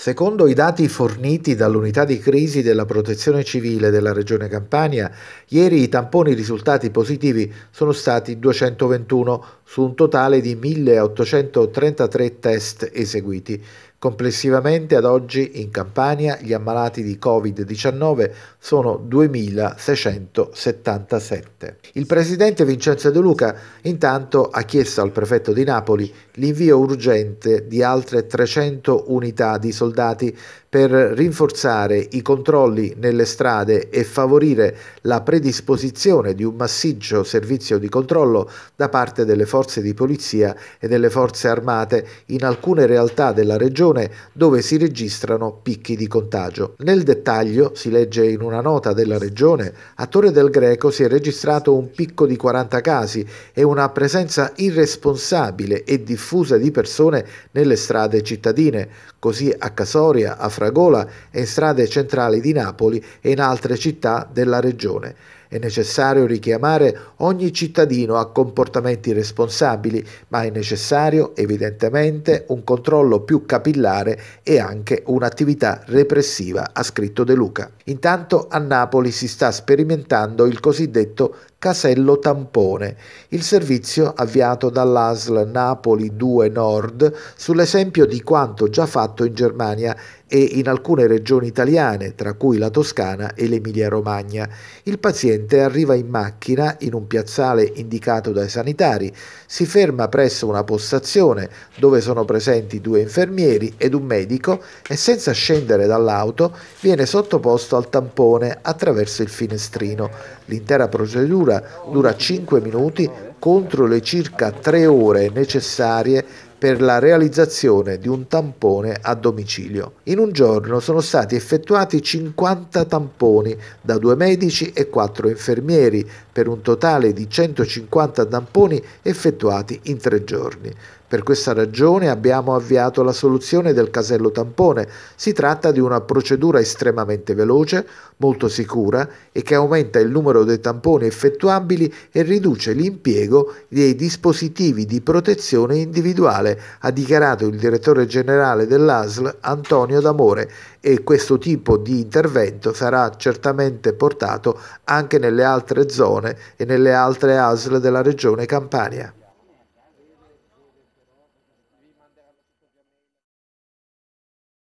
Secondo i dati forniti dall'unità di crisi della protezione civile della regione Campania, ieri i tamponi risultati positivi sono stati 221 su un totale di 1833 test eseguiti. Complessivamente ad oggi in Campania gli ammalati di Covid-19 sono 2.677. Il presidente Vincenzo De Luca intanto ha chiesto al prefetto di Napoli l'invio urgente di altre 300 unità di soldati per rinforzare i controlli nelle strade e favorire la predisposizione di un massiccio servizio di controllo da parte delle forze di polizia e delle forze armate in alcune realtà della regione regione dove si registrano picchi di contagio. Nel dettaglio, si legge in una nota della regione, a Torre del Greco si è registrato un picco di 40 casi e una presenza irresponsabile e diffusa di persone nelle strade cittadine, così a Casoria, a Fragola e in strade centrali di Napoli e in altre città della regione. È necessario richiamare ogni cittadino a comportamenti responsabili, ma è necessario evidentemente un controllo più capillare e anche un'attività repressiva, ha scritto De Luca. Intanto a Napoli si sta sperimentando il cosiddetto Casello Tampone, il servizio avviato dall'ASL Napoli 2 Nord sull'esempio di quanto già fatto in Germania e in alcune regioni italiane, tra cui la Toscana e l'Emilia-Romagna. Il paziente arriva in macchina in un piazzale indicato dai sanitari, si ferma presso una postazione dove sono presenti due infermieri ed un medico e senza scendere dall'auto viene sottoposto al tampone attraverso il finestrino. L'intera procedura dura 5 minuti contro le circa 3 ore necessarie per la realizzazione di un tampone a domicilio. In un giorno sono stati effettuati 50 tamponi da due medici e quattro infermieri per un totale di 150 tamponi effettuati in tre giorni. Per questa ragione abbiamo avviato la soluzione del casello tampone. Si tratta di una procedura estremamente veloce, molto sicura e che aumenta il numero dei tamponi effettuabili e riduce l'impiego dei dispositivi di protezione individuale mondiale, ha dichiarato il direttore generale dell'ASL Antonio D'Amore e questo tipo di intervento sarà certamente portato anche nelle altre zone e nelle altre ASL della regione Campania.